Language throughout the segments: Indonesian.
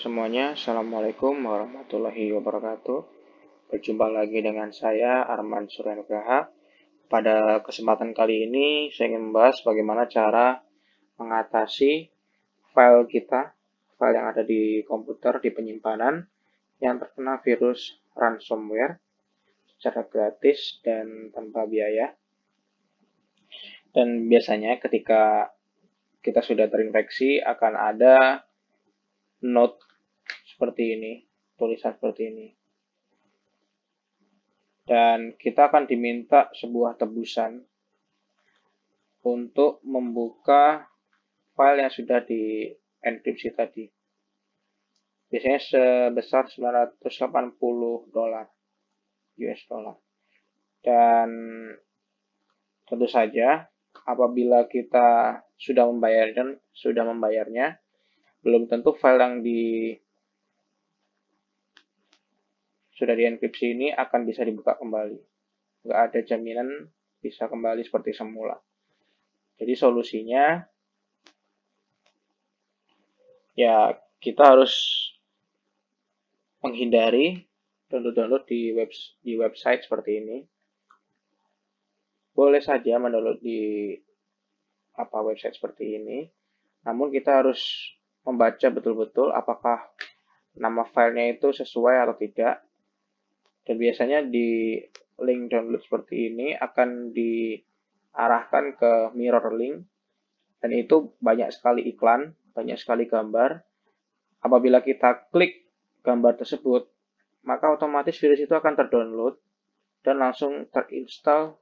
semuanya, Assalamualaikum warahmatullahi wabarakatuh. Berjumpa lagi dengan saya, Arman Suryanugraha. Pada kesempatan kali ini, saya ingin membahas bagaimana cara mengatasi file kita, file yang ada di komputer, di penyimpanan, yang terkena virus ransomware secara gratis dan tanpa biaya. Dan biasanya ketika kita sudah terinfeksi, akan ada note seperti ini, tulisan seperti ini. Dan kita akan diminta sebuah tebusan untuk membuka file yang sudah dienkripsi tadi. Biasanya sebesar 980 dolar US dollar. Dan tentu saja apabila kita sudah membayar dan sudah membayarnya, belum tentu file yang di sudah dienkripsi ini akan bisa dibuka kembali. Nggak ada jaminan bisa kembali seperti semula. Jadi solusinya ya kita harus menghindari download-download di web di website seperti ini. Boleh saja mendownload di apa website seperti ini. Namun kita harus membaca betul-betul apakah nama filenya itu sesuai atau tidak dan nah, biasanya di link download seperti ini akan diarahkan ke mirror link dan itu banyak sekali iklan, banyak sekali gambar. Apabila kita klik gambar tersebut, maka otomatis virus itu akan terdownload dan langsung terinstall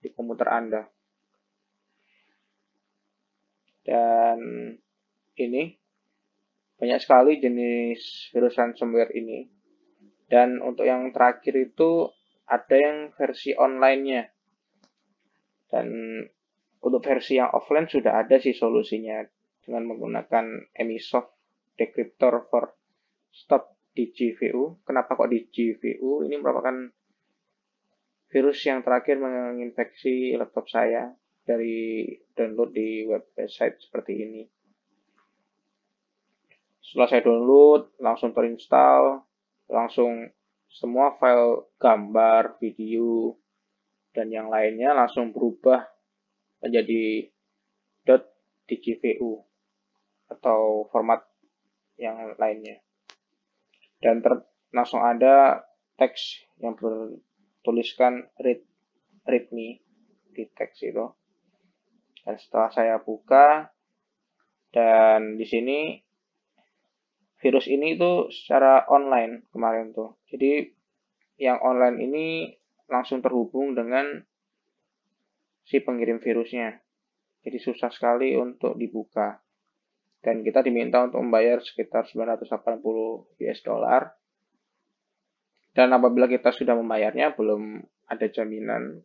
di komputer Anda. Dan ini banyak sekali jenis virus ransomware ini dan untuk yang terakhir itu ada yang versi online-nya. Dan untuk versi yang offline sudah ada sih solusinya dengan menggunakan Emisoft Decryptor for Stop di GVU. Kenapa kok di GVU? Ini merupakan virus yang terakhir menginfeksi laptop saya dari download di website seperti ini. Setelah saya download, langsung terinstall, langsung semua file gambar, video, dan yang lainnya langsung berubah menjadi .dgvu atau format yang lainnya. Dan ter langsung ada teks yang bertuliskan read me di teks itu. Dan setelah saya buka dan di sini virus ini itu secara online kemarin tuh. Jadi yang online ini langsung terhubung dengan si pengirim virusnya. Jadi susah sekali untuk dibuka. Dan kita diminta untuk membayar sekitar 980 US dollar. Dan apabila kita sudah membayarnya, belum ada jaminan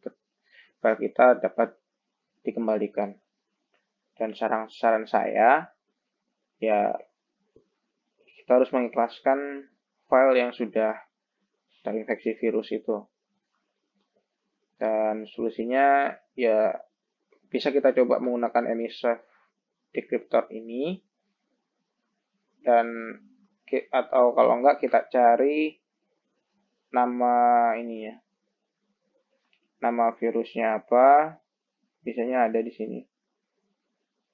bahwa kita dapat dikembalikan. Dan saran, saran saya, ya kita harus mengikhlaskan file yang sudah terinfeksi virus itu. Dan solusinya ya bisa kita coba menggunakan AnySafe decryptor ini dan atau kalau enggak kita cari nama ini ya. Nama virusnya apa? Biasanya ada di sini.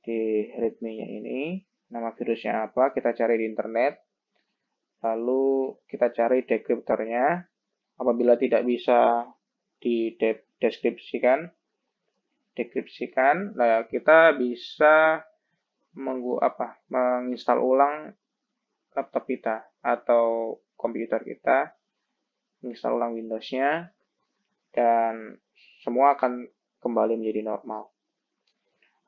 Di readme-nya ini nama virusnya apa, kita cari di internet, lalu kita cari dekriptornya. Apabila tidak bisa dideskripsikan, dekripsikan, nah kita bisa menggu apa menginstal ulang laptop kita atau komputer kita, menginstal ulang Windows-nya, dan semua akan kembali menjadi normal.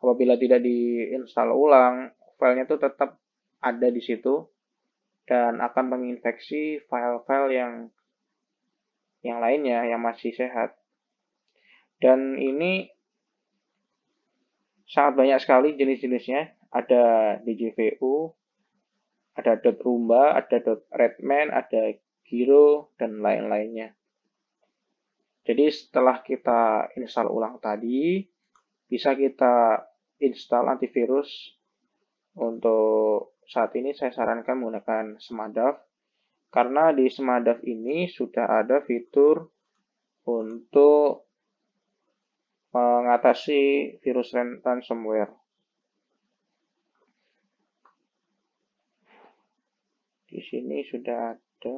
Apabila tidak diinstal ulang filenya tuh tetap ada di situ dan akan menginfeksi file-file yang yang lainnya yang masih sehat. Dan ini sangat banyak sekali jenis-jenisnya. Ada DJVU, ada .rumba, ada .redman, ada giro, dan lain-lainnya. Jadi setelah kita install ulang tadi, bisa kita install antivirus untuk saat ini saya sarankan menggunakan Smadav karena di Smadav ini sudah ada fitur untuk mengatasi virus ransomware. Di sini sudah ada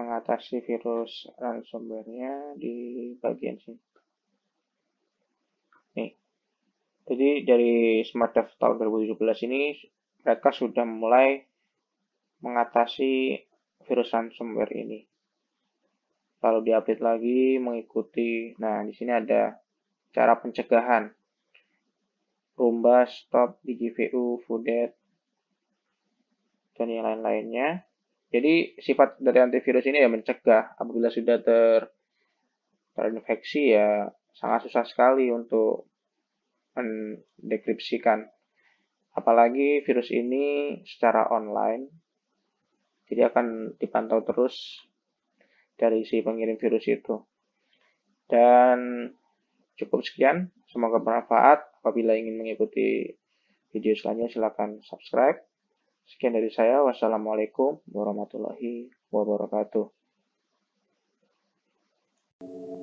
mengatasi virus ransomware-nya di bagian sini. Jadi dari Smart Dev tahun 2017 ini mereka sudah mulai mengatasi virus ransomware ini. Lalu diupdate lagi mengikuti. Nah, di sini ada cara pencegahan. Rumba, stop, DGVU, Fudet, dan yang lain-lainnya. Jadi sifat dari antivirus ini ya mencegah apabila sudah ter terinfeksi ya sangat susah sekali untuk mendekripsikan. Apalagi virus ini secara online, jadi akan dipantau terus dari si pengirim virus itu. Dan cukup sekian, semoga bermanfaat. Apabila ingin mengikuti video selanjutnya, silakan subscribe. Sekian dari saya. Wassalamualaikum warahmatullahi wabarakatuh.